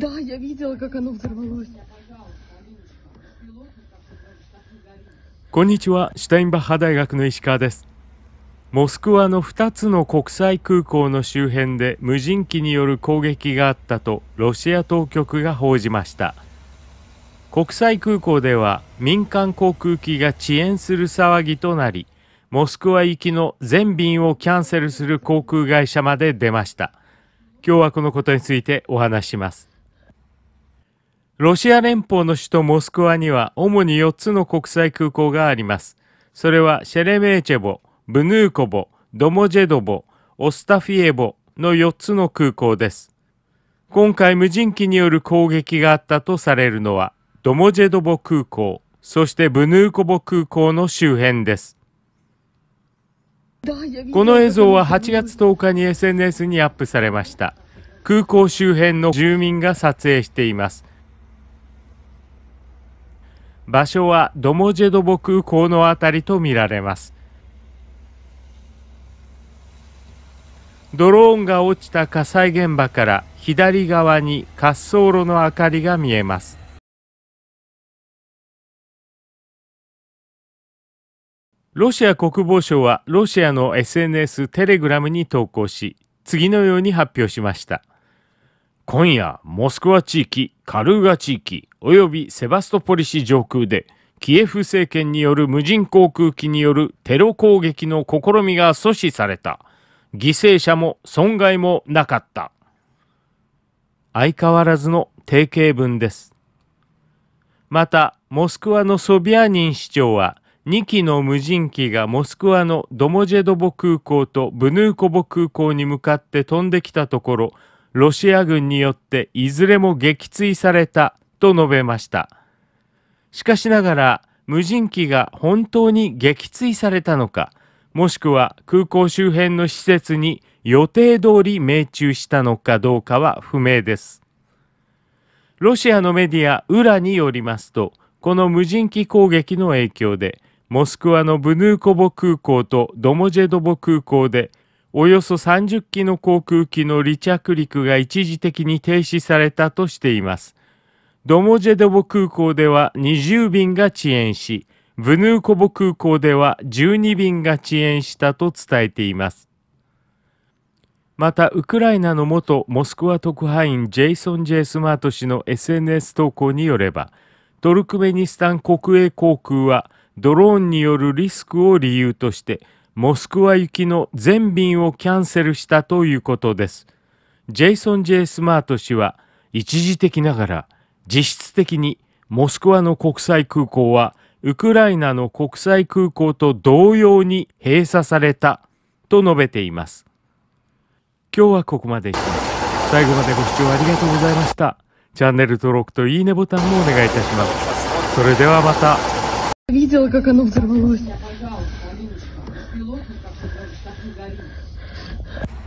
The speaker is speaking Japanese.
Да, я видела, как оно взорвалось. こんにちは、シュタインバッハ大学の石川です。モスクワの2つの国際空港の周辺で無人機による攻撃があったとロシア当局が報じました。国際空港では民間航空機が遅延する騒ぎとなり、モスクワ行きの全便をキャンセルする航空会社まで出ました。今日はこのことについてお話します。ロシア連邦の首都モスクワには主に4つの国際空港があります。それはシェレメーチェボ、ブヌーコボ、ドモジェドボ、オスタフィエボの4つの空港です。今回無人機による攻撃があったとされるのはドモジェドボ空港、そしてブヌーコボ空港の周辺です。この映像は8月10日に SNS にアップされました。空港周辺の住民が撮影しています。場所はドモジェドボ空港のたりとみられますドローンが落ちた火災現場から左側に滑走路の明かりが見えますロシア国防省はロシアの SNS テレグラムに投稿し次のように発表しました今夜、モスクワ地域、カルーガ地域、及びセバストポリ市上空で、キエフ政権による無人航空機によるテロ攻撃の試みが阻止された。犠牲者も損害もなかった。相変わらずの定型文です。また、モスクワのソビアニン市長は、2機の無人機がモスクワのドモジェドボ空港とブヌーコボ空港に向かって飛んできたところ、ロシア軍によっていずれも撃墜されたと述べました。しかしながら無人機が本当に撃墜されたのか、もしくは空港周辺の施設に予定通り命中したのかどうかは不明です。ロシアのメディアウラによりますと、この無人機攻撃の影響で、モスクワのブヌーコボ空港とドモジェドボ空港でおよそ30機の航空機の離着陸が一時的に停止されたとしています。ドモジェドボ空港では20便が遅延し、ブヌーコボ空港では12便が遅延したと伝えています。また、ウクライナの元モスクワ特派員ジェイソン・ジェイ・スマート氏の SNS 投稿によれば、トルクメニスタン国営航空はドローンによるリスクを理由として、モスクワ行きの全便をキャンセルしたということです。ジェイソン・ J・ スマート氏は、一時的ながら実質的にモスクワの国際空港はウクライナの国際空港と同様に閉鎖されたと述べています。今日はここまでします。最後までご視聴ありがとうございました。チャンネル登録といいねボタンもお願いいたします。それではまた。беспилотник, как так он горит.